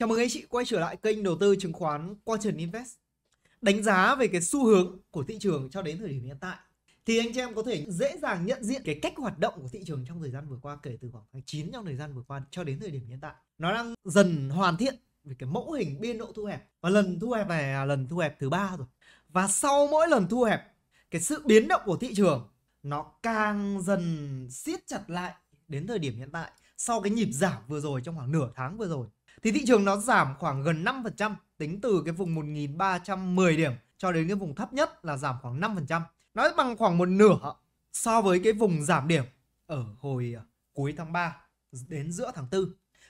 Chào mừng anh chị quay trở lại kênh đầu tư chứng khoán Trần Invest. Đánh giá về cái xu hướng của thị trường cho đến thời điểm hiện tại thì anh chị em có thể dễ dàng nhận diện cái cách hoạt động của thị trường trong thời gian vừa qua kể từ khoảng tháng 9 trong thời gian vừa qua cho đến thời điểm hiện tại. Nó đang dần hoàn thiện về cái mẫu hình biên độ thu hẹp và lần thu hẹp này là lần thu hẹp thứ ba rồi. Và sau mỗi lần thu hẹp, cái sự biến động của thị trường nó càng dần siết chặt lại đến thời điểm hiện tại sau cái nhịp giảm vừa rồi trong khoảng nửa tháng vừa rồi thì thị trường nó giảm khoảng gần 5% tính từ cái vùng 1310 điểm cho đến cái vùng thấp nhất là giảm khoảng 5%. Nó bằng khoảng một nửa so với cái vùng giảm điểm ở hồi à, cuối tháng 3 đến giữa tháng 4.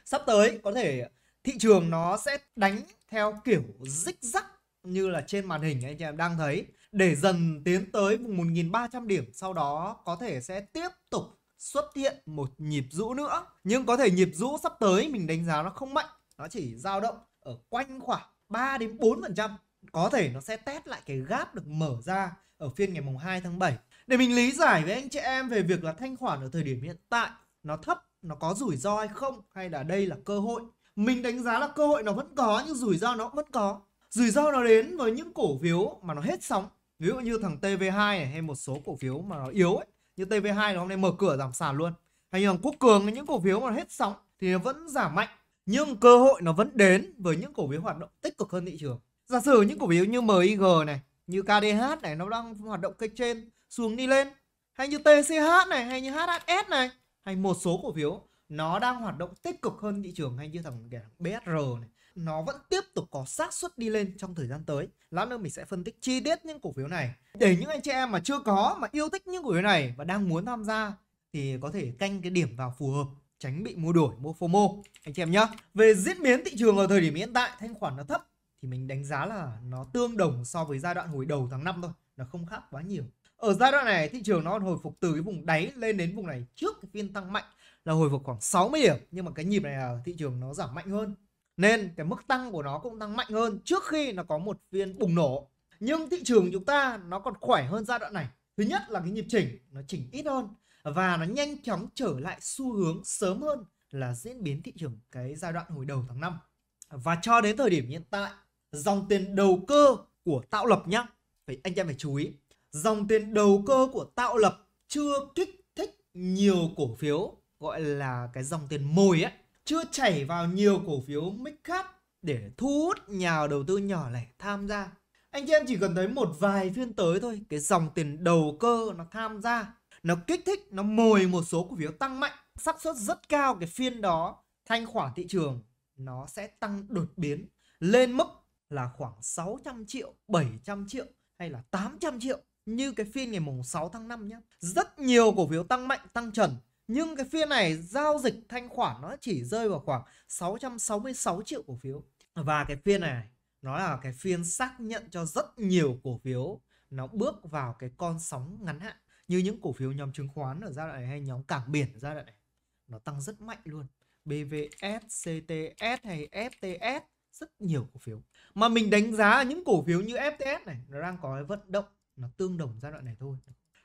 Sắp tới có thể thị trường nó sẽ đánh theo kiểu rích rắc như là trên màn hình anh chị em đang thấy để dần tiến tới vùng 1.300 điểm sau đó có thể sẽ tiếp tục xuất hiện một nhịp rũ nữa nhưng có thể nhịp rũ sắp tới mình đánh giá nó không mạnh nó chỉ dao động ở quanh khoảng 3 đến 4%. Có thể nó sẽ test lại cái gap được mở ra ở phiên ngày mùng 2 tháng 7. Để mình lý giải với anh chị em về việc là thanh khoản ở thời điểm hiện tại nó thấp, nó có rủi ro hay không hay là đây là cơ hội. Mình đánh giá là cơ hội nó vẫn có nhưng rủi ro nó vẫn có. Rủi ro nó đến với những cổ phiếu mà nó hết sóng. Ví dụ như thằng TV2 này hay một số cổ phiếu mà nó yếu ấy. Như TV2 nó hôm nay mở cửa giảm sàn luôn. Hay như thằng Quốc Cường những cổ phiếu mà nó hết sóng thì nó vẫn giảm mạnh nhưng cơ hội nó vẫn đến với những cổ phiếu hoạt động tích cực hơn thị trường giả sử những cổ phiếu như MIG này như KDH này nó đang hoạt động kênh trên xuống đi lên hay như TCH này hay như HHS này hay một số cổ phiếu nó đang hoạt động tích cực hơn thị trường hay như thằng BSR này nó vẫn tiếp tục có xác suất đi lên trong thời gian tới. Lát nữa mình sẽ phân tích chi tiết những cổ phiếu này. Để những anh chị em mà chưa có mà yêu thích những cổ phiếu này và đang muốn tham gia thì có thể canh cái điểm vào phù hợp tránh bị mua đuổi mua FOMO anh chị em nhé về diễn biến thị trường ở thời điểm hiện tại thanh khoản nó thấp thì mình đánh giá là nó tương đồng so với giai đoạn hồi đầu tháng 5 thôi nó không khác quá nhiều ở giai đoạn này thị trường nó hồi phục từ cái vùng đáy lên đến vùng này trước cái phiên tăng mạnh là hồi phục khoảng 60 điểm nhưng mà cái nhịp này ở thị trường nó giảm mạnh hơn nên cái mức tăng của nó cũng tăng mạnh hơn trước khi nó có một phiên bùng nổ nhưng thị trường chúng ta nó còn khỏe hơn giai đoạn này thứ nhất là cái nhịp chỉnh nó chỉnh ít hơn và nó nhanh chóng trở lại xu hướng sớm hơn là diễn biến thị trường cái giai đoạn hồi đầu tháng 5. Và cho đến thời điểm hiện tại, dòng tiền đầu cơ của tạo lập nhá, phải anh em phải chú ý. Dòng tiền đầu cơ của tạo lập chưa kích thích nhiều cổ phiếu gọi là cái dòng tiền mồi ấy, chưa chảy vào nhiều cổ phiếu mix cap để thu hút nhà đầu tư nhỏ lẻ tham gia. Anh chị em chỉ cần thấy một vài phiên tới thôi, cái dòng tiền đầu cơ nó tham gia nó kích thích nó mồi một số cổ phiếu tăng mạnh xác suất rất cao cái phiên đó thanh khoản thị trường nó sẽ tăng đột biến lên mức là khoảng 600 triệu, 700 triệu hay là 800 triệu như cái phiên ngày mùng 6 tháng 5 nhé. Rất nhiều cổ phiếu tăng mạnh, tăng trần. Nhưng cái phiên này giao dịch thanh khoản nó chỉ rơi vào khoảng 666 triệu cổ phiếu. Và cái phiên này nó là cái phiên xác nhận cho rất nhiều cổ phiếu nó bước vào cái con sóng ngắn hạn như những cổ phiếu nhóm chứng khoán ở giai đoạn này hay nhóm cảng biển ở giai đoạn này nó tăng rất mạnh luôn BVS, CTS hay FTS rất nhiều cổ phiếu mà mình đánh giá những cổ phiếu như FTS này nó đang có cái vận động nó tương đồng giai đoạn này thôi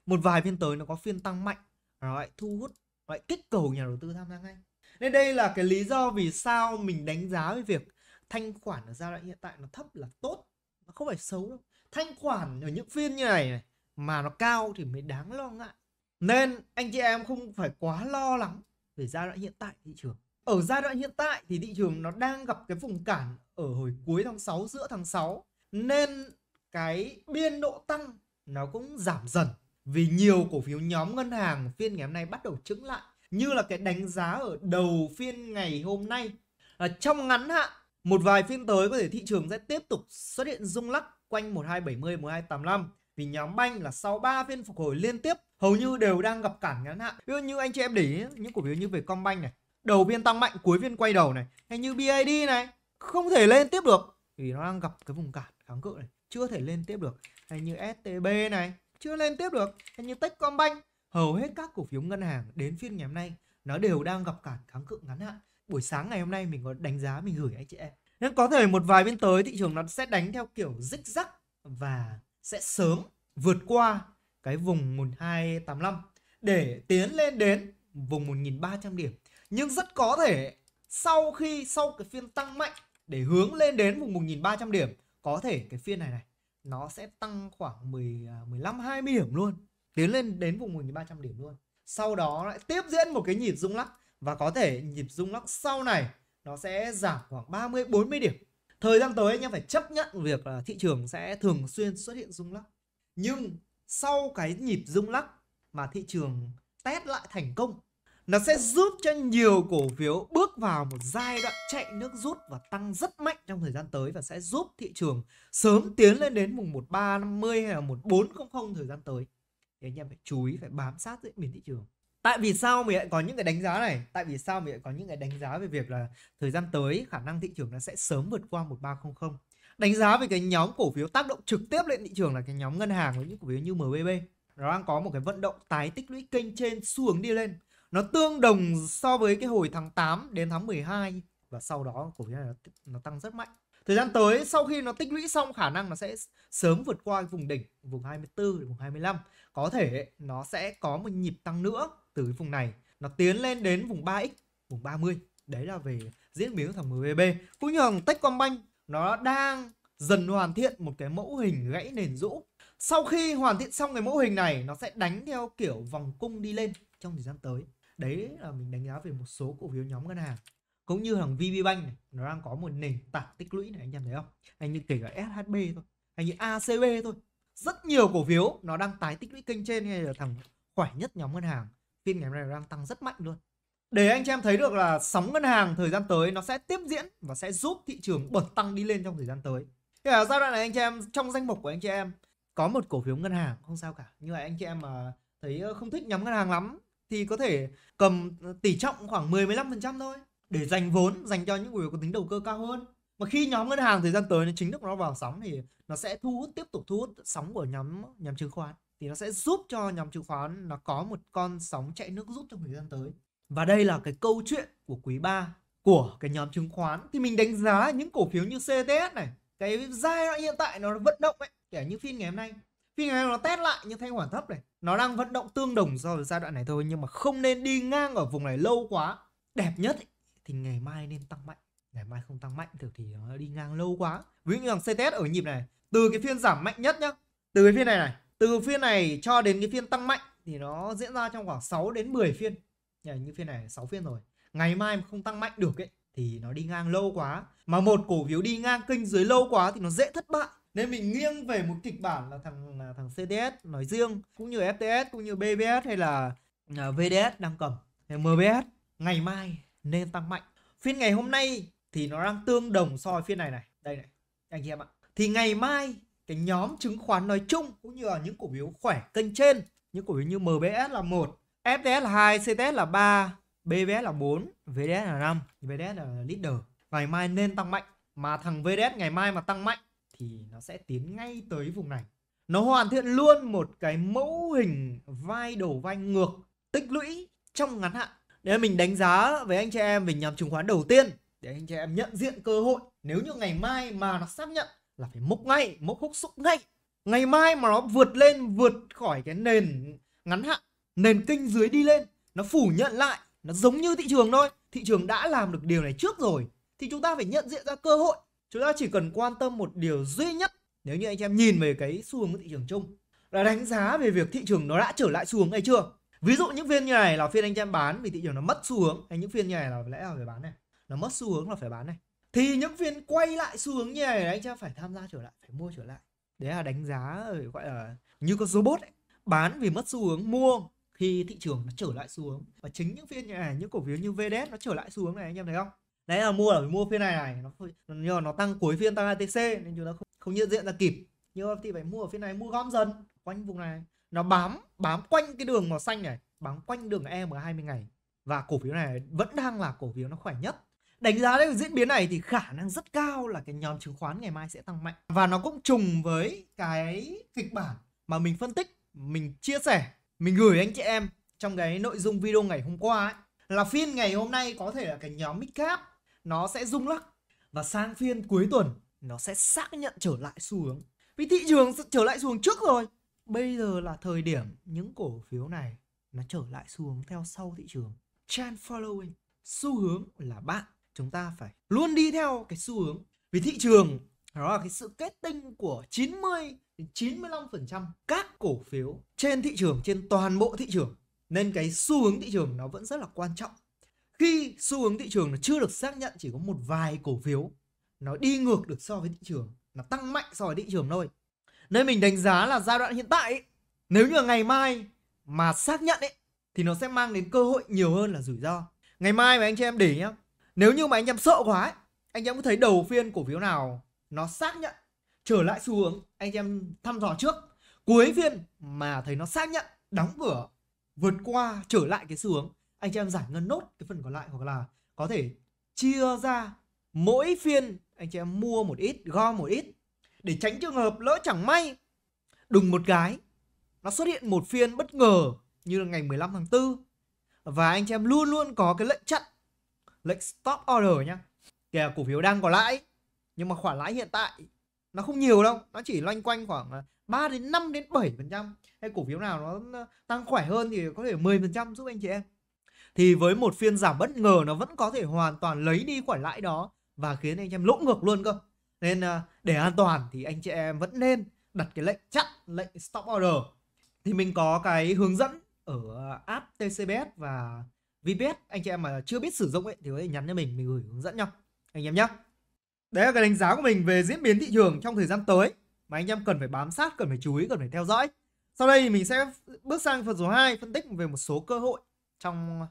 một vài phiên tới nó có phiên tăng mạnh lại thu hút lại kích cầu nhà đầu tư tham gia ngay nên đây là cái lý do vì sao mình đánh giá về việc thanh khoản ở giai đoạn hiện tại nó thấp là tốt nó không phải xấu đâu thanh khoản ở những phiên như này này mà nó cao thì mới đáng lo ngại. Nên anh chị em không phải quá lo lắng về giai đoạn hiện tại thị trường. Ở giai đoạn hiện tại thì thị trường nó đang gặp cái vùng cản ở hồi cuối tháng 6 giữa tháng 6 nên cái biên độ tăng nó cũng giảm dần vì nhiều cổ phiếu nhóm ngân hàng phiên ngày hôm nay bắt đầu chứng lại như là cái đánh giá ở đầu phiên ngày hôm nay à, trong ngắn hạn một vài phiên tới có thể thị trường sẽ tiếp tục xuất hiện rung lắc quanh 1270 1285 vì nhóm banh là sau 3 phiên phục hồi liên tiếp hầu như đều đang gặp cản ngắn hạn. Ví dụ như anh chị em để ý những cổ phiếu như về Combank này, đầu viên tăng mạnh cuối viên quay đầu này, hay như BID này, không thể lên tiếp được vì nó đang gặp cái vùng cản kháng cự này, chưa thể lên tiếp được. Hay như STB này, chưa lên tiếp được. Hay như Techcombank, hầu hết các cổ phiếu ngân hàng đến phiên ngày hôm nay nó đều đang gặp cản kháng cự ngắn hạn. Buổi sáng ngày hôm nay mình có đánh giá mình gửi anh chị em. Nên có thể một vài bên tới thị trường nó sẽ đánh theo kiểu rích rắc và sẽ sớm vượt qua cái vùng 1285 để tiến lên đến vùng 1300 điểm. Nhưng rất có thể sau khi sau cái phiên tăng mạnh để hướng lên đến vùng 1300 điểm, có thể cái phiên này này nó sẽ tăng khoảng 10 15 20 điểm luôn, tiến lên đến vùng 1300 điểm luôn. Sau đó lại tiếp diễn một cái nhịp rung lắc và có thể nhịp rung lắc sau này nó sẽ giảm khoảng 30 40 điểm thời gian tới anh em phải chấp nhận việc là thị trường sẽ thường xuyên xuất hiện rung lắc nhưng sau cái nhịp rung lắc mà thị trường test lại thành công nó sẽ giúp cho nhiều cổ phiếu bước vào một giai đoạn chạy nước rút và tăng rất mạnh trong thời gian tới và sẽ giúp thị trường sớm tiến lên đến vùng 1350 hay là 1400 thời gian tới. Thì anh em phải chú ý phải bám sát diễn biến thị trường tại vì sao mình lại có những cái đánh giá này tại vì sao mình lại có những cái đánh giá về việc là thời gian tới khả năng thị trường nó sẽ sớm vượt qua 1300 đánh giá về cái nhóm cổ phiếu tác động trực tiếp lên thị trường là cái nhóm ngân hàng với những cổ phiếu như MBB nó đang có một cái vận động tái tích lũy kênh trên xu hướng đi lên nó tương đồng so với cái hồi tháng 8 đến tháng 12 và sau đó cổ phiếu này nó, nó tăng rất mạnh Thời gian tới sau khi nó tích lũy xong khả năng nó sẽ sớm vượt qua vùng đỉnh vùng 24 vùng 25. Có thể nó sẽ có một nhịp tăng nữa từ cái vùng này. Nó tiến lên đến vùng 3x, vùng 30. Đấy là về diễn biến của thằng MVB. Cũng như thằng Techcombank nó đang dần hoàn thiện một cái mẫu hình gãy nền rũ. Sau khi hoàn thiện xong cái mẫu hình này nó sẽ đánh theo kiểu vòng cung đi lên trong thời gian tới. Đấy là mình đánh giá về một số cổ phiếu nhóm ngân hàng cũng như thằng VB Bank này, nó đang có một nền tảng tích lũy này anh em thấy không anh như kể cả SHB thôi anh như ACB thôi rất nhiều cổ phiếu nó đang tái tích lũy kênh trên hay là thằng khỏe nhất nhóm ngân hàng phiên ngày hôm nay đang tăng rất mạnh luôn để anh chị em thấy được là sóng ngân hàng thời gian tới nó sẽ tiếp diễn và sẽ giúp thị trường bật tăng đi lên trong thời gian tới thì ở giai đoạn này anh chị em trong danh mục của anh chị em có một cổ phiếu ngân hàng không sao cả nhưng vậy anh chị em mà thấy ờ, không thích nhóm ngân hàng lắm thì có thể cầm tỷ trọng khoảng 10 15 phần trăm thôi để dành vốn dành cho những người có tính đầu cơ cao hơn mà khi nhóm ngân hàng thời gian tới nó chính thức nó vào sóng thì nó sẽ thu hút tiếp tục thu hút sóng của nhóm nhóm chứng khoán thì nó sẽ giúp cho nhóm chứng khoán nó có một con sóng chạy nước rút trong thời gian tới và đây là cái câu chuyện của quý 3 của cái nhóm chứng khoán thì mình đánh giá những cổ phiếu như CTS này cái giai đoạn hiện tại nó vận động ấy kể như phiên ngày hôm nay phiên ngày hôm nay nó test lại nhưng thanh khoản thấp này nó đang vận động tương đồng so với giai đoạn này thôi nhưng mà không nên đi ngang ở vùng này lâu quá đẹp nhất ấy, thì ngày mai nên tăng mạnh ngày mai không tăng mạnh được thì nó đi ngang lâu quá ví dụ dòng CTS ở nhịp này từ cái phiên giảm mạnh nhất nhá từ cái phiên này này từ phiên này cho đến cái phiên tăng mạnh thì nó diễn ra trong khoảng 6 đến 10 phiên nhà như phiên này 6 phiên rồi ngày mai mà không tăng mạnh được ấy thì nó đi ngang lâu quá mà một cổ phiếu đi ngang kênh dưới lâu quá thì nó dễ thất bại nên mình nghiêng về một kịch bản là thằng là thằng CDS nói riêng cũng như FTS cũng như BBS hay là à, VDS đang cầm MBS ngày mai nên tăng mạnh phiên ngày hôm nay thì nó đang tương đồng so với phiên này này đây này anh chị em ạ thì ngày mai cái nhóm chứng khoán nói chung cũng như là những cổ phiếu khỏe kênh trên những cổ phiếu như MBS là một FDS là 2, CTS là 3, BVS là 4, VDS là 5, VDS là leader. Ngày mai nên tăng mạnh, mà thằng VDS ngày mai mà tăng mạnh thì nó sẽ tiến ngay tới vùng này. Nó hoàn thiện luôn một cái mẫu hình vai đổ vai ngược tích lũy trong ngắn hạn nếu mình đánh giá với anh chị em về nhóm chứng khoán đầu tiên để anh chị em nhận diện cơ hội. Nếu như ngày mai mà nó xác nhận là phải mốc ngay, mốc húc xúc ngay. Ngày mai mà nó vượt lên, vượt khỏi cái nền ngắn hạn, nền kinh dưới đi lên, nó phủ nhận lại, nó giống như thị trường thôi. Thị trường đã làm được điều này trước rồi thì chúng ta phải nhận diện ra cơ hội. Chúng ta chỉ cần quan tâm một điều duy nhất nếu như anh chị em nhìn về cái xu hướng của thị trường chung là đánh giá về việc thị trường nó đã trở lại xu hướng hay chưa ví dụ những phiên như này là phiên anh em bán vì thị trường nó mất xu hướng hay những phiên như này là lẽ là phải bán này nó mất xu hướng là phải bán này thì những phiên quay lại xu hướng như này là anh em phải tham gia trở lại phải mua trở lại đấy là đánh giá ờ, gọi là như con robot ấy. bán vì mất xu hướng mua khi thị trường nó trở lại xu hướng và chính những phiên như này những cổ phiếu như VDS nó trở lại xu hướng này anh em thấy không đấy là mua là phải mua phiên này này nó nhưng mà nó tăng cuối phiên tăng ATC nên chúng ta không, không nhận diện ra kịp nhưng mà thì phải mua ở phiên này mua gom dần quanh vùng này nó bám bám quanh cái đường màu xanh này bám quanh đường EM 20 ngày và cổ phiếu này vẫn đang là cổ phiếu nó khỏe nhất đánh giá đến diễn biến này thì khả năng rất cao là cái nhóm chứng khoán ngày mai sẽ tăng mạnh và nó cũng trùng với cái kịch bản mà mình phân tích mình chia sẻ mình gửi anh chị em trong cái nội dung video ngày hôm qua ấy là phiên ngày hôm nay có thể là cái nhóm midcap nó sẽ rung lắc và sang phiên cuối tuần nó sẽ xác nhận trở lại xu hướng vì thị trường trở lại xu hướng trước rồi bây giờ là thời điểm những cổ phiếu này nó trở lại xu hướng theo sau thị trường trend following xu hướng là bạn chúng ta phải luôn đi theo cái xu hướng vì thị trường đó là cái sự kết tinh của 90 đến 95% các cổ phiếu trên thị trường trên toàn bộ thị trường nên cái xu hướng thị trường nó vẫn rất là quan trọng khi xu hướng thị trường nó chưa được xác nhận chỉ có một vài cổ phiếu nó đi ngược được so với thị trường nó tăng mạnh so với thị trường thôi nên mình đánh giá là giai đoạn hiện tại ấy, nếu như ngày mai mà xác nhận ấy thì nó sẽ mang đến cơ hội nhiều hơn là rủi ro. Ngày mai mà anh chị em để nhá. Nếu như mà anh em sợ quá ấy, anh em có thấy đầu phiên cổ phiếu nào nó xác nhận trở lại xu hướng anh em thăm dò trước cuối phiên mà thấy nó xác nhận đóng cửa vượt qua trở lại cái xu hướng anh chị em giải ngân nốt cái phần còn lại hoặc là có thể chia ra mỗi phiên anh chị em mua một ít gom một ít để tránh trường hợp lỡ chẳng may. Đùng một cái, nó xuất hiện một phiên bất ngờ như là ngày 15 tháng 4. Và anh chị em luôn luôn có cái lệnh chặn, lệnh stop order nhá. Kìa cổ phiếu đang có lãi, nhưng mà khoản lãi hiện tại nó không nhiều đâu, nó chỉ loanh quanh khoảng 3 à, đến 5 đến 7% hay cổ phiếu nào nó tăng khỏe hơn thì có thể 10% giúp anh chị em. Thì với một phiên giảm bất ngờ nó vẫn có thể hoàn toàn lấy đi khoản lãi đó và khiến anh em lỗ ngược luôn cơ nên à, để an toàn thì anh chị em vẫn nên đặt cái lệnh chặn lệnh stop order thì mình có cái hướng dẫn ở app TCBS và VPS anh chị em mà chưa biết sử dụng ấy thì có thể nhắn cho mình mình gửi hướng dẫn nhau anh em nhé đấy là cái đánh giá của mình về diễn biến thị trường trong thời gian tới mà anh em cần phải bám sát cần phải chú ý cần phải theo dõi sau đây thì mình sẽ bước sang phần số 2 phân tích về một số cơ hội trong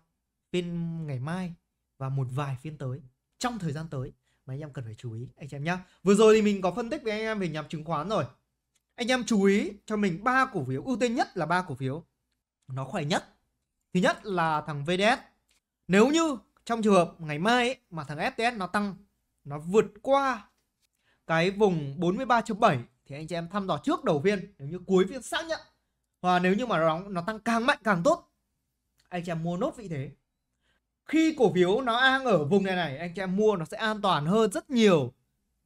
phiên ngày mai và một vài phiên tới trong thời gian tới mà anh em cần phải chú ý anh em nhé vừa rồi thì mình có phân tích với anh em về nhóm chứng khoán rồi anh em chú ý cho mình ba cổ phiếu ưu tiên nhất là ba cổ phiếu nó khỏe nhất thứ nhất là thằng VDS nếu như trong trường hợp ngày mai ấy, mà thằng FTS nó tăng nó vượt qua cái vùng 43.7 thì anh chị em thăm dò trước đầu phiên nếu như cuối phiên xác nhận và nếu như mà nó nó tăng càng mạnh càng tốt anh chị em mua nốt vị thế khi cổ phiếu nó đang ở vùng này này anh chị em mua nó sẽ an toàn hơn rất nhiều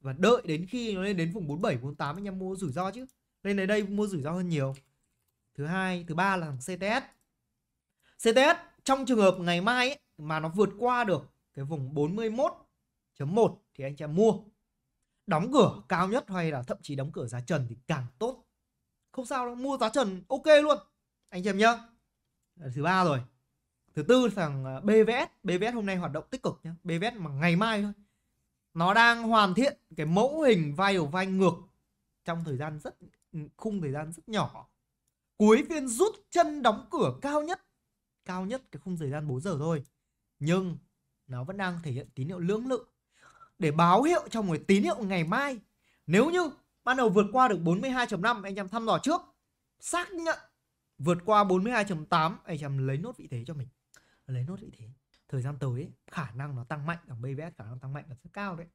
và đợi đến khi nó lên đến vùng 47 48 anh em mua rủi ro chứ lên đến đây mua rủi ro hơn nhiều thứ hai thứ ba là thằng CTS CTS trong trường hợp ngày mai ấy, mà nó vượt qua được cái vùng 41.1 thì anh chị em mua đóng cửa cao nhất hay là thậm chí đóng cửa giá trần thì càng tốt không sao đâu mua giá trần ok luôn anh chị em nhá thứ ba rồi thứ tư là thằng à, BVS BVS hôm nay hoạt động tích cực nhá BVS mà ngày mai thôi nó đang hoàn thiện cái mẫu hình vai ở vai ngược trong thời gian rất khung thời gian rất nhỏ cuối phiên rút chân đóng cửa cao nhất cao nhất cái khung thời gian 4 giờ thôi nhưng nó vẫn đang thể hiện tín hiệu lưỡng lự để báo hiệu cho một tín hiệu ngày mai nếu như ban đầu vượt qua được 42.5 anh em thăm dò trước xác nhận vượt qua 42.8 anh em lấy nốt vị thế cho mình lấy nốt vị thế thời gian tới khả năng nó tăng mạnh thằng BVS khả năng tăng mạnh là rất cao đấy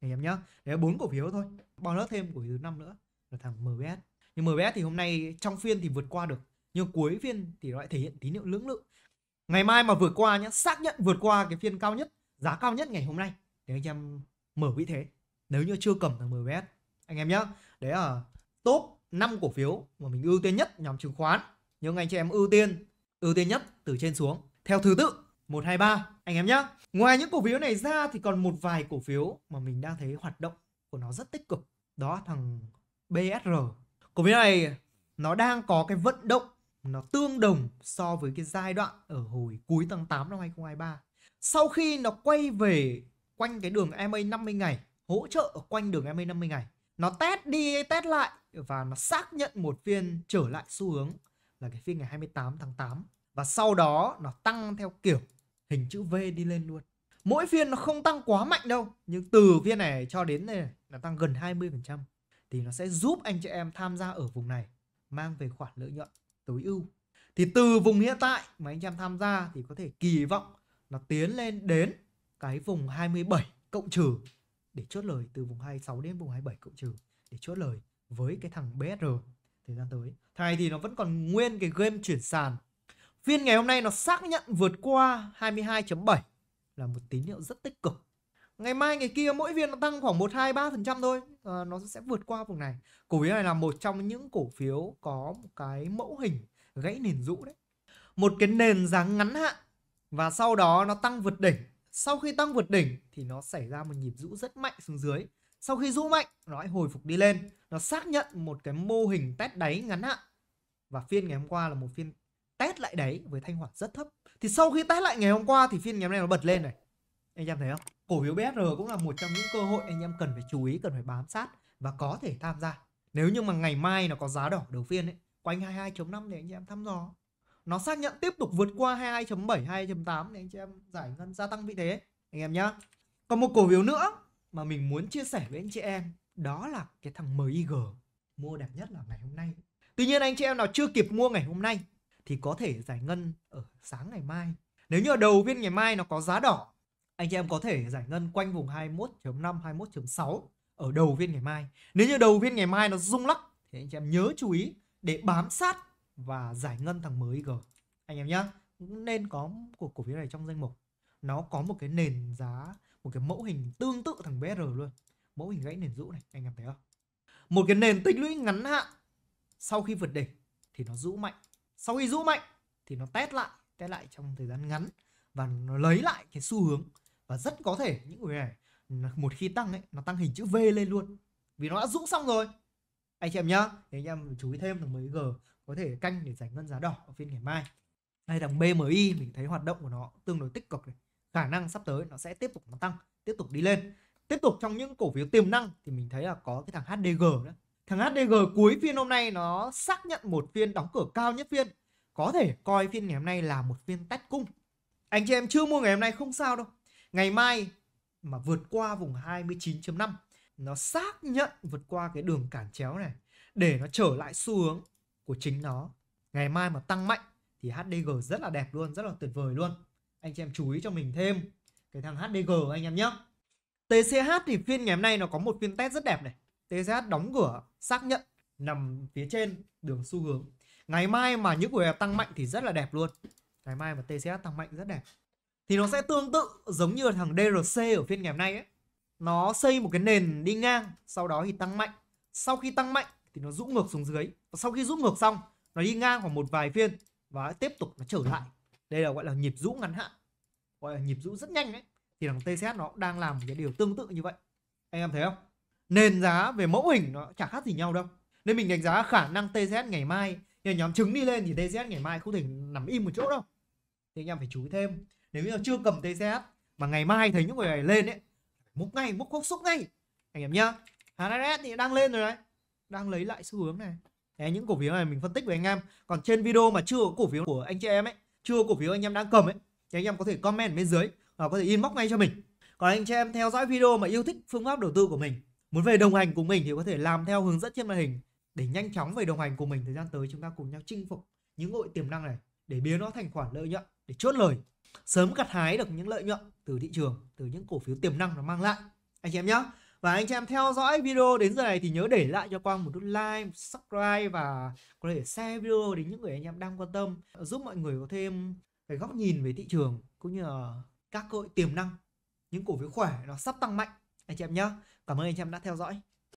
anh em nhá đấy bốn cổ phiếu thôi bao bonus thêm cổ phiếu năm nữa là thằng MBS nhưng MBS thì hôm nay trong phiên thì vượt qua được nhưng cuối phiên thì nó lại thể hiện tín hiệu lưỡng lự ngày mai mà vượt qua nhá xác nhận vượt qua cái phiên cao nhất giá cao nhất ngày hôm nay để anh em mở vị thế nếu như chưa cầm thằng MBS anh em nhá đấy là top 5 cổ phiếu mà mình ưu tiên nhất nhóm chứng khoán nhưng anh chị em ưu tiên ưu tiên nhất từ trên xuống theo thứ tự 1, 2, 3 anh em nhé. Ngoài những cổ phiếu này ra thì còn một vài cổ phiếu mà mình đang thấy hoạt động của nó rất tích cực. Đó thằng BSR. Cổ phiếu này nó đang có cái vận động nó tương đồng so với cái giai đoạn ở hồi cuối tháng 8 năm 2023. Sau khi nó quay về quanh cái đường EMA 50 ngày, hỗ trợ ở quanh đường EMA 50 ngày, nó test đi test lại và nó xác nhận một phiên trở lại xu hướng là cái phiên ngày 28 tháng 8 và sau đó nó tăng theo kiểu hình chữ V đi lên luôn. Mỗi phiên nó không tăng quá mạnh đâu, nhưng từ phiên này cho đến này là tăng gần 20% thì nó sẽ giúp anh chị em tham gia ở vùng này mang về khoản lợi nhuận tối ưu. Thì từ vùng hiện tại mà anh chị em tham gia thì có thể kỳ vọng nó tiến lên đến cái vùng 27 cộng trừ để chốt lời từ vùng 26 đến vùng 27 cộng trừ để chốt lời với cái thằng BSR thời gian tới. thay thì nó vẫn còn nguyên cái game chuyển sàn Phiên ngày hôm nay nó xác nhận vượt qua 22.7 là một tín hiệu rất tích cực. Ngày mai ngày kia mỗi viên nó tăng khoảng 1 2 3% thôi, à, nó sẽ vượt qua vùng này. Cổ phiếu này là một trong những cổ phiếu có một cái mẫu hình gãy nền rũ đấy. Một cái nền dáng ngắn hạn và sau đó nó tăng vượt đỉnh. Sau khi tăng vượt đỉnh thì nó xảy ra một nhịp rũ rất mạnh xuống dưới. Sau khi rũ mạnh, nó lại hồi phục đi lên. Nó xác nhận một cái mô hình test đáy ngắn hạn. Và phiên ngày hôm qua là một phiên lại đáy với thanh khoản rất thấp thì sau khi test lại ngày hôm qua thì phiên ngày hôm nay nó bật lên này anh em thấy không cổ phiếu BSR cũng là một trong những cơ hội anh em cần phải chú ý cần phải bám sát và có thể tham gia nếu như mà ngày mai nó có giá đỏ đầu phiên ấy quanh 22.5 thì anh em thăm dò nó xác nhận tiếp tục vượt qua 22.7 22.8 thì anh chị em giải ngân gia tăng vị thế anh em nhá còn một cổ phiếu nữa mà mình muốn chia sẻ với anh chị em đó là cái thằng MIG mua đẹp nhất là ngày hôm nay tuy nhiên anh chị em nào chưa kịp mua ngày hôm nay thì có thể giải ngân ở sáng ngày mai. Nếu như ở đầu phiên ngày mai nó có giá đỏ, anh chị em có thể giải ngân quanh vùng 21.5, 21.6 ở đầu phiên ngày mai. Nếu như đầu phiên ngày mai nó rung lắc thì anh chị em nhớ chú ý để bám sát và giải ngân thằng mới G. Anh em nhé, nên có của cổ phiếu này trong danh mục. Nó có một cái nền giá, một cái mẫu hình tương tự thằng BR luôn. Mẫu hình gãy nền rũ này, anh em thấy không? Một cái nền tích lũy ngắn hạn sau khi vượt đỉnh thì nó rũ mạnh sau khi rũ mạnh thì nó test lại test lại trong thời gian ngắn và nó lấy lại cái xu hướng và rất có thể những người này một khi tăng ấy nó tăng hình chữ V lên luôn vì nó đã rũ xong rồi anh chị em nhá thì anh em chú ý thêm thằng mới G có thể canh để giải ngân giá đỏ ở phiên ngày mai hay thằng BMI mình thấy hoạt động của nó tương đối tích cực này khả năng sắp tới nó sẽ tiếp tục nó tăng tiếp tục đi lên tiếp tục trong những cổ phiếu tiềm năng thì mình thấy là có cái thằng HDG nữa Thằng HDG cuối phiên hôm nay nó xác nhận một phiên đóng cửa cao nhất phiên. Có thể coi phiên ngày hôm nay là một phiên tách cung. Anh chị em chưa mua ngày hôm nay không sao đâu. Ngày mai mà vượt qua vùng 29.5 nó xác nhận vượt qua cái đường cản chéo này để nó trở lại xu hướng của chính nó. Ngày mai mà tăng mạnh thì HDG rất là đẹp luôn, rất là tuyệt vời luôn. Anh chị em chú ý cho mình thêm cái thằng HDG anh em nhé. TCH thì phiên ngày hôm nay nó có một phiên test rất đẹp này. TZH đóng cửa xác nhận nằm phía trên đường xu hướng ngày mai mà những buổi đẹp tăng mạnh thì rất là đẹp luôn ngày mai mà TCS tăng mạnh rất đẹp thì nó sẽ tương tự giống như thằng DRC ở phiên ngày hôm nay ấy nó xây một cái nền đi ngang sau đó thì tăng mạnh sau khi tăng mạnh thì nó rũ ngược xuống dưới và sau khi rũ ngược xong nó đi ngang khoảng một vài phiên và tiếp tục nó trở lại đây là gọi là nhịp rũ ngắn hạn gọi là nhịp rũ rất nhanh ấy. thì thằng TCS nó đang làm một cái điều tương tự như vậy anh em thấy không nền giá về mẫu hình nó chả khác gì nhau đâu nên mình đánh giá khả năng TZ ngày mai nhà nhóm trứng đi lên thì TZ ngày mai không thể nằm im một chỗ đâu thì anh em phải chú ý thêm nếu như chưa cầm TZ mà ngày mai thấy những người này lên ấy múc ngay múc khúc xúc ngay anh em nhá HRS thì đang lên rồi đấy đang lấy lại xu hướng này Đấy, những cổ phiếu này mình phân tích với anh em còn trên video mà chưa có cổ phiếu của anh chị em ấy chưa có cổ phiếu anh em đang cầm ấy thì anh em có thể comment bên dưới và có thể inbox ngay cho mình còn anh chị em theo dõi video mà yêu thích phương pháp đầu tư của mình Muốn về đồng hành cùng mình thì có thể làm theo hướng dẫn trên màn hình để nhanh chóng về đồng hành cùng mình thời gian tới chúng ta cùng nhau chinh phục những hội tiềm năng này để biến nó thành khoản lợi nhuận để chốt lời sớm gặt hái được những lợi nhuận từ thị trường từ những cổ phiếu tiềm năng nó mang lại anh chị em nhé và anh chị em theo dõi video đến giờ này thì nhớ để lại cho Quang một nút like, subscribe và có thể share video đến những người anh em đang quan tâm giúp mọi người có thêm cái góc nhìn về thị trường cũng như là các cơ hội tiềm năng những cổ phiếu khỏe nó sắp tăng mạnh anh chị em nhé Cảm ơn anh em đã theo dõi.